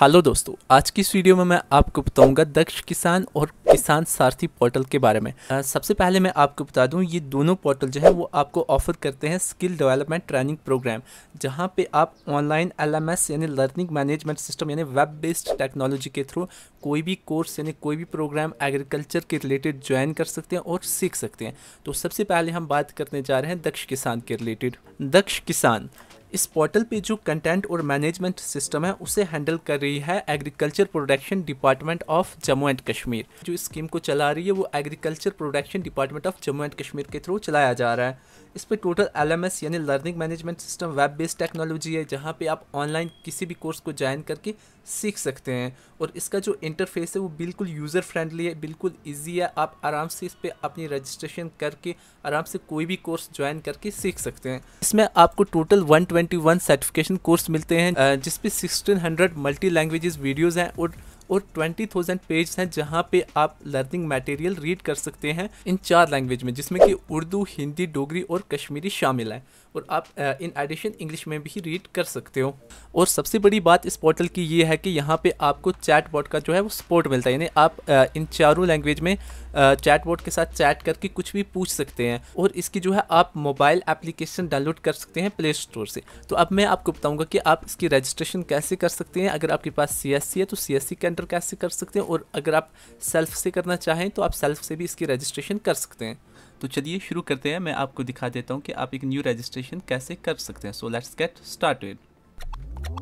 Hello दोस्तों आज की इस वीडियो में मैं आपको बताऊंगा दक्ष किसान और किसान सारथी पोर्टल के बारे में आ, सबसे पहले मैं आपको बता दूं ये दोनों पोर्टल जो है वो आपको ऑफर करते हैं स्किल डेवलपमेंट ट्रेनिंग प्रोग्राम जहां पे आप ऑनलाइन एलएमएस यानी लर्निंग मैनेजमेंट सिस्टम यानी वेब बेस्ड टेक्नोलॉजी के थ्रू कोई भी कोर्स यानी कोई भी प्रोग्राम एग्रीकल्चर के रिलेटेड ज्वाइन कर सकते हैं और सीख सकते हैं तो सबसे पहले हम बात करने जा रहे हैं दक्ष किसान के रिलेटेड दक्ष किसान इस पोर्टल पे जो कंटेंट और मैनेजमेंट सिस्टम है उसे हैंडल कर रही है agriculture production department of Jammu and Kashmir जो स्कीम को चला रही है वो agriculture production department of Jammu and Kashmir के थ्रू चलाया जा रहा है इस पर टोटल एल यानी learning management system web based technology है जहाँ पे आप ऑनलाइन किसी भी कोर्स को ज्वाइन करके सीख सकते हैं और इसका जो इंटरफेस है वो बिल्कुल यूज़र फ्रेंडली है बिल्कुल ईजी है आप आराम से इस पर अपनी रजिस्ट्रेशन करके आराम से कोई भी कोर्स ज्वाइन करके सीख सकते हैं इसमें आपको टोटल 121 सर्टिफिकेशन कोर्स मिलते हैं जिसपे sixteen hundred multi languages videos हैं और और 20,000 पेज हैं जहाँ पे आप लर्निंग मटेरियल रीड कर सकते हैं इन चार लैंग्वेज में जिसमें कि उर्दू हिंदी डोगरी और कश्मीरी शामिल है और आप इन एडिशन इंग्लिश में भी रीड कर सकते हो और सबसे बड़ी बात इस पोर्टल की ये है कि यहाँ पे आपको चैट बॉट का जो है वो सपोर्ट मिलता है यानी आप इन चारों लैंग्वेज में चैट बोर्ड के साथ चैट करके कुछ भी पूछ सकते हैं और इसकी जो है आप मोबाइल एप्लीकेशन डाउनलोड कर सकते हैं प्ले स्टोर से तो अब मैं आपको बताऊंगा कि आप इसकी रजिस्ट्रेशन कैसे कर सकते हैं अगर आपके पास सी है तो सी के अंडर कैसे कर सकते हैं और अगर आप सेल्फ से करना चाहें तो आप सेल्फ से भी इसकी रजिस्ट्रेशन कर सकते हैं तो चलिए शुरू करते हैं मैं आपको दिखा देता हूँ कि आप एक न्यू रजिस्ट्रेशन कैसे कर सकते हैं so let's get start Thank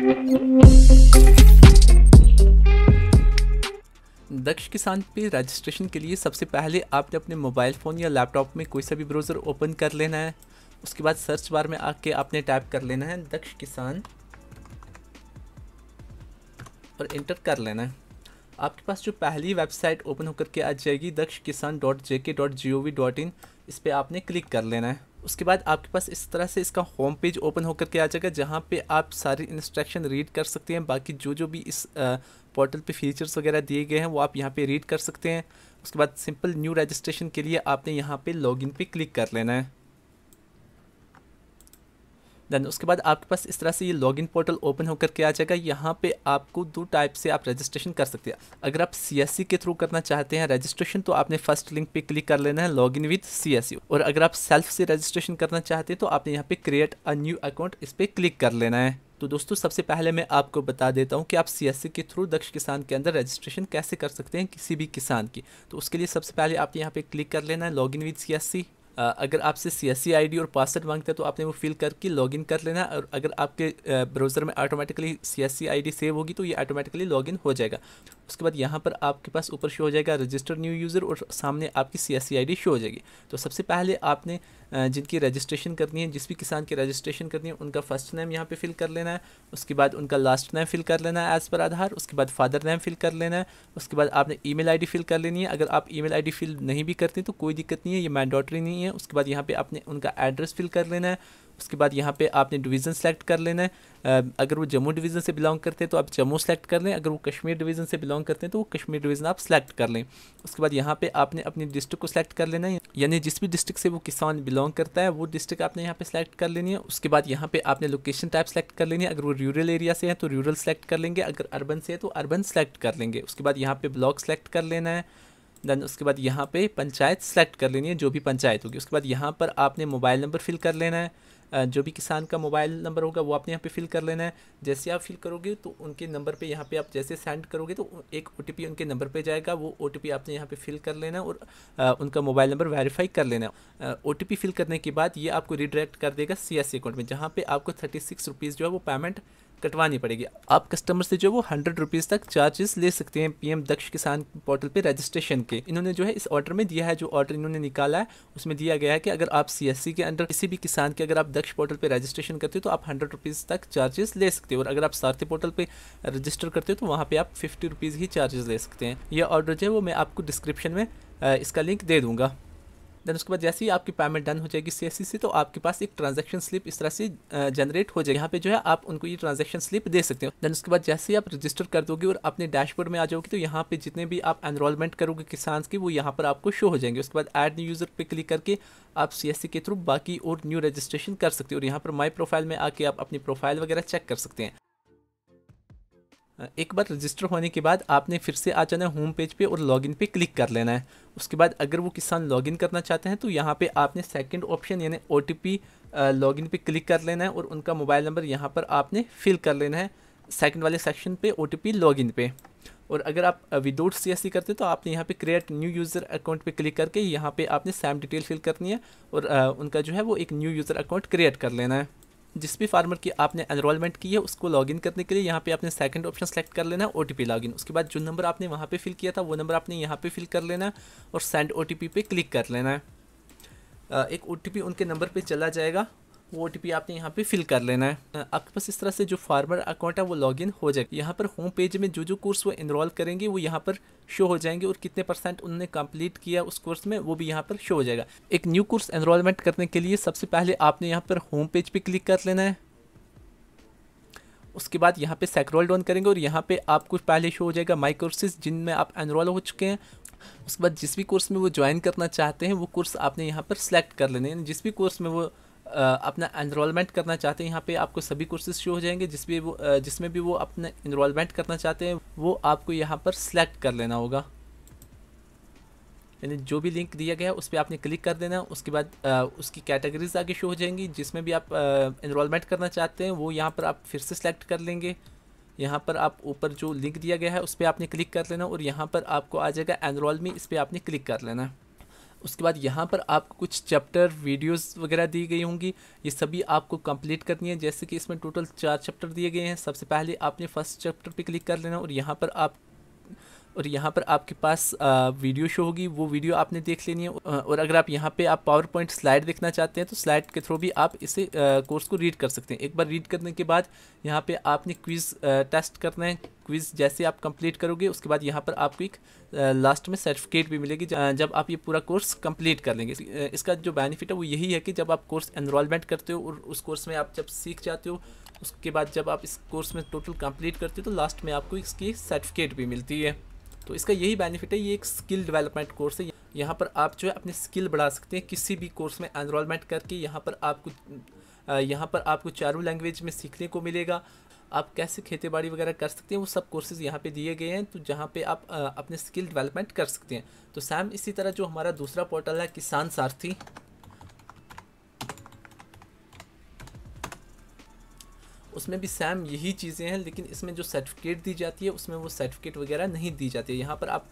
you. Daksh Kisan पे रजिस्ट्रेशन के लिए सबसे पहले आपने अपने मोबाइल फ़ोन या लैपटॉप में कोई सा भी ब्राउज़र ओपन कर लेना है उसके बाद सर्च बार में आके आपने टाइप कर लेना है दक्ष किसान और इंटर कर लेना है आपके पास जो पहली वेबसाइट ओपन होकर के आ जाएगी दक्ष किसान dot J K dot G O V dot in इस पर आपने क्लिक कर लेना है उसके बाद आपके पास इस तरह से इसका होम पेज ओपन होकर के आ जाएगा जहाँ पे आप सारी इंस्ट्रक्शन रीड कर सकते हैं बाकी जो जो भी इस पोर्टल पे फीचर्स वगैरह दिए गए हैं वो आप यहाँ पे रीड कर सकते हैं उसके बाद सिंपल न्यू रजिस्ट्रेशन के लिए आपने यहाँ पे लॉगिन पे क्लिक कर लेना है देन उसके बाद आपके पास इस तरह से ये लॉगिन पोर्टल ओपन होकर के आ जाएगा यहाँ पे आपको दो टाइप से आप रजिस्ट्रेशन कर सकते हैं अगर आप सी के थ्रू करना चाहते हैं रजिस्ट्रेशन तो आपने फर्स्ट लिंक पे क्लिक कर लेना है लॉग इन विद सी और अगर आप सेल्फ से रजिस्ट्रेशन करना चाहते हैं तो आपने यहाँ पे क्रिएट अ न्यू अकाउंट इस पर क्लिक कर लेना है तो दोस्तों सबसे पहले मैं आपको बता देता हूँ कि आप सी के थ्रू दक्ष किसान के अंदर रजिस्ट्रेशन कैसे कर सकते हैं किसी भी किसान की तो उसके लिए सबसे पहले आप यहाँ पे क्लिक कर लेना है लॉग इन विद सी अगर आपसे सी एस और पासवर्ड मांगते हैं तो आपने वो फिल करके लॉगिन कर लेना और अगर आपके ब्राउज़र में ऑटोमेटिकली सी एस सेव होगी तो ये ऑटोमेटिकली लॉगिन हो जाएगा उसके बाद यहाँ पर आपके पास ऊपर शो हो जाएगा रजिस्टर न्यू यूज़र और सामने आपकी सी एस शो हो जाएगी तो सबसे पहले आपने जिनकी रजिस्ट्रेशन करनी है जिस भी किसान की रजिस्ट्रेशन करनी है उनका फर्स्ट नेम यहाँ पे फिल कर लेना है उसके बाद उनका लास्ट नेम फिल कर लेना है एज़ पर आधार उसके बाद फादर नेम फिल कर लेना है उसके बाद आपने आई डी फिल कर लेनी है अगर आप आई डी फिल नहीं भी करते तो कोई दिक्कत नहीं है ये मैंडोटरी नहीं है उसके बाद यहाँ पर आपने उनका एड्रेस फिल कर लेना है उसके बाद यहाँ पे आपने डिवीज़न सेलेक्ट कर लेना है अगर वो जम्मू डिवीज़न से बिलोंग करते हैं तो आप जम्मू सेलेक्ट कर लें अगर वो कश्मीर डिवीज़न से बिलोंग करते हैं तो वो कश्मीर डिवीज़न आप सेलेक्ट कर लें उसके बाद यहाँ पे आपने अपनी डिस्ट्रिक्ट को सेलेक्ट कर लेना है यानी जिस भी डिस्ट्रिक्ट से वो किसान बिलोंग करता है वो डिस्ट्रिक्ट आपने यहाँ पर सेलेक्ट कर लेनी है उसके बाद यहाँ पे आपने लोकेशन टाइप सेलेक्ट कर लेनी है अगर वो रूरल एरिया से है तो रूरल सेलेक्ट कर लेंगे अगर अर्बन से है तो अर्बन सेलेक्ट कर लेंगे उसके बाद यहाँ पर ब्लॉक सेलेक्ट कर लेना है दैन उसके बाद यहाँ पे पंचायत सेलेक्ट कर लेनी है जो भी पंचायत होगी उसके बाद यहाँ पर आपने मोबाइल नंबर फिल कर लेना है जो भी किसान का मोबाइल नंबर होगा वो आपने यहाँ पे फिल कर लेना है जैसे आप फिल करोगे तो उनके नंबर पे यहाँ पे आप जैसे सेंड करोगे तो एक ओ उनके नंबर पे जाएगा वो ओ आपने यहाँ पे फिल कर लेना है और आ, उनका मोबाइल नंबर वेरीफाई कर लेना है ओ फिल करने के बाद ये आपको रिडायरेक्ट कर देगा सी अकाउंट में जहाँ पर आपको थर्टी जो है वो पेमेंट कटवानी पड़ेगी आप कस्टमर से जो वो हंड्रेड रुपीज़ तक चार्जेस ले सकते हैं पीएम दक्ष किसान पोर्टल पे रजिस्ट्रेशन के इन्होंने जो है इस ऑर्डर में दिया है जो ऑर्डर इन्होंने निकाला है उसमें दिया गया है कि अगर आप सीएससी के अंडर किसी भी किसान के अगर आप दक्ष पोर्टल पर रजिस्ट्रेशन करते हो तो आप हंड्रेड रुपीज़ तक चार्जेस ले सकते हो और अगर आप सारथी पोर्टल पर रजिस्टर करते हो तो वहाँ पर आप फिफ्टी रुपीज़ ही चार्जेस ले सकते हैं यह ऑर्डर जो है वो मैं आपको डिस्क्रिप्शन में इसका लिंक दे दूँगा देन उसके बाद जैसे ही आपकी पेमेंट डन हो जाएगी सी से तो आपके पास एक ट्रांजेक्शन स्लिप इस तरह से जनरेट हो जाएगी यहाँ पे जो है आप उनको ये ट्रांजेक्शन स्लिप दे सकते हो देन उसके बाद जैसे ही आप रजिस्टर कर दोगे और अपने डैशबोर्ड में आ जाओगे तो यहाँ पे जितने भी आप एनरोलमेंट करोगे किसान की वो यहाँ पर आपको शो हो जाएंगे उसके बाद एड न्यू यूज़र पर क्लिक करके आप सी के थ्रू बाकी और न्यू रजिस्ट्रेशन कर सकते हो और यहाँ पर माई प्रोफाइल में आके आप अपनी प्रोफाइल वगैरह चेक कर सकते हैं एक बार रजिस्टर होने के बाद आपने फिर से आ जाना है होम पेज पे और लॉगिन पे क्लिक कर लेना है उसके बाद अगर वो किसान लॉगिन करना चाहते हैं तो यहाँ पे आपने सेकंड ऑप्शन यानी ओ टी लॉगिन पे क्लिक कर लेना है और उनका मोबाइल नंबर यहाँ पर आपने फिल कर लेना है सेकंड वाले सेक्शन पे ओ टी लॉगिन पे और अगर आप विदाउट सी एस करते तो आपने यहाँ पर क्रिएट न्यू यूज़र अकाउंट पर क्लिक करके यहाँ पर आपने सैम डिटेल फिल करनी है और उनका जो है वो एक न्यू यूज़र अकाउंट क्रिएट कर लेना है जिस भी फार्मर की आपने एनरोलमेंट की है उसको लॉगिन करने के लिए यहाँ पे आपने सेकंड ऑप्शन सेलेक्ट कर लेना है ओ लॉगिन उसके बाद जो नंबर आपने वहाँ पे फिल किया था वो नंबर आपने यहाँ पे फिल कर लेना है और सेंड ओ पे क्लिक कर लेना है एक ओ उनके नंबर पर चला जाएगा वो ओ आपने यहाँ पे फिल कर लेना है आपके पास इस तरह से जो फार्मर अकाउंट है वो लॉगिन हो जाएगा यहाँ पर होम पेज में जो जो कोर्स वो इनरोल करेंगे वो यहाँ पर शो हो जाएंगे और कितने परसेंट उन्होंने कंप्लीट किया उस कोर्स में वो भी यहाँ पर शो हो जाएगा एक न्यू कोर्स एनरोलमेंट करने के लिए सबसे पहले आपने यहाँ पर होम पेज पर क्लिक कर लेना है उसके बाद यहाँ पर सैक्रोल डाउन करेंगे और यहाँ पर आपको पहले शो हो जाएगा माई कोर्सेज जिनमें आप इनरोल हो चुके हैं उसके बाद जिस भी कोर्स में वो ज्वाइन करना चाहते हैं वो कोर्स आपने यहाँ पर सेलेक्ट कर लेने जिस भी कोर्स में वो अपना इनरोलमेंट करना चाहते हैं यहाँ पे आपको सभी कोर्सेज शो हो जाएंगे जिस भी वो जिसमें भी वो अपना इनरोलमेंट करना चाहते हैं वो आपको यहाँ पर सिलेक्ट कर लेना होगा यानी जो भी लिंक दिया गया है उस पर आपने क्लिक कर देना उसके बाद आ, उसकी कैटेगरीज आगे शो हो जाएंगी जिसमें भी आप इनरोलमेंट करना चाहते हैं वो यहाँ पर आप फिर से सेलेक्ट कर लेंगे यहाँ पर आप ऊपर जो लिंक दिया गया है उस पर आपने क्लिक कर लेना और यहाँ पर आपको आ जाएगा एनरोलमी इस पर आपने क्लिक कर लेना उसके बाद यहाँ पर आपको कुछ चैप्टर वीडियोस वगैरह दी गई होंगी ये सभी आपको कंप्लीट करनी है जैसे कि इसमें टोटल चार चैप्टर दिए गए हैं सबसे पहले आपने फर्स्ट चैप्टर पे क्लिक कर लेना और यहाँ पर आप और यहाँ पर आपके पास वीडियो शो होगी वो वीडियो आपने देख लेनी है और अगर आप यहाँ पे आप पावर पॉइंट स्लाइड देखना चाहते हैं तो स्लाइड के थ्रू भी आप इसे कोर्स को रीड कर सकते हैं एक बार रीड करने के बाद यहाँ पे आपने क्विज़ टेस्ट करना है क्विज़ जैसे आप कंप्लीट करोगे उसके बाद यहाँ पर आपको एक लास्ट में सर्टिफिकेट भी मिलेगी जब आप ये पूरा कोर्स कंप्लीट कर लेंगे इसका जो बेनिफिट है वो यही है कि जब आप कोर्स एनरोलमेंट करते हो और उस कोर्स में आप जब सीख जाते हो उसके बाद जब आप इस कोर्स में टोटल कंप्लीट करते हो तो लास्ट में आपको इसकी सर्टिफिकेट भी मिलती है तो इसका यही बेनिफिट है ये एक स्किल डेवलपमेंट कोर्स है यहाँ पर आप जो है अपने स्किल बढ़ा सकते हैं किसी भी कोर्स में एनरोलमेंट करके यहाँ पर आपको यहाँ पर आपको चारों लैंग्वेज में सीखने को मिलेगा आप कैसे खेती बाड़ी वगैरह कर सकते हैं वो सब कोर्सेज़ यहाँ पे दिए गए हैं तो जहाँ पे आप अपने स्किल डेवलपमेंट कर सकते हैं तो सैम इसी तरह जो हमारा दूसरा पोर्टल है किसान सारथी उसमें भी सेम यही चीज़ें हैं लेकिन इसमें जो सर्टिफिकेट दी जाती है उसमें वो सर्टिफिकेट वगैरह नहीं दी जाती है यहाँ पर आप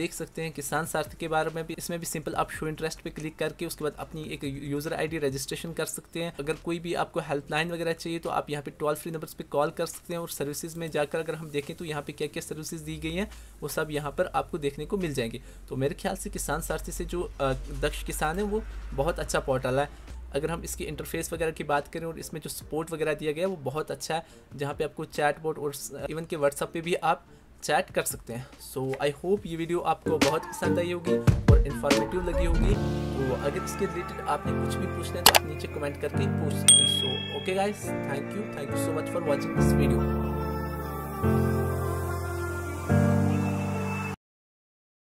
देख सकते हैं किसान सार्थ के बारे में भी इसमें भी सिंपल आप शो इंटरेस्ट पे क्लिक करके उसके बाद अपनी एक यूज़र आईडी रजिस्ट्रेशन कर सकते हैं अगर कोई भी आपको हेल्पलाइन वगैरह चाहिए तो आप यहाँ पे टोल फ्री नंबर्स पे कॉल कर सकते हैं और सर्विसेज में जाकर अगर हम देखें तो यहाँ पे क्या क्या सर्विसेज दी गई हैं वो सब यहाँ पर आपको देखने को मिल जाएंगे तो मेरे ख्याल से किसान सार्थी से जो दक्ष किसान है वो बहुत अच्छा पोर्टल है अगर हम इसकी इंटरफेस वगैरह की बात करें और इसमें जो सपोर्ट वगैरह दिया गया है वो बहुत अच्छा है जहाँ पे आपको चैट बोर्ड और इवन के व्हाट्सअप पे भी आप चैट कर सकते हैं सो आई होप ये वीडियो आपको बहुत पसंद आई होगी और इन्फॉर्मेटिव लगी होगी तो अगर इसके रिलेटेड आपने कुछ भी पूछना है तो आप नीचे कमेंट करके पूछ सकते हैं so okay guys thank you thank you so much for watching this video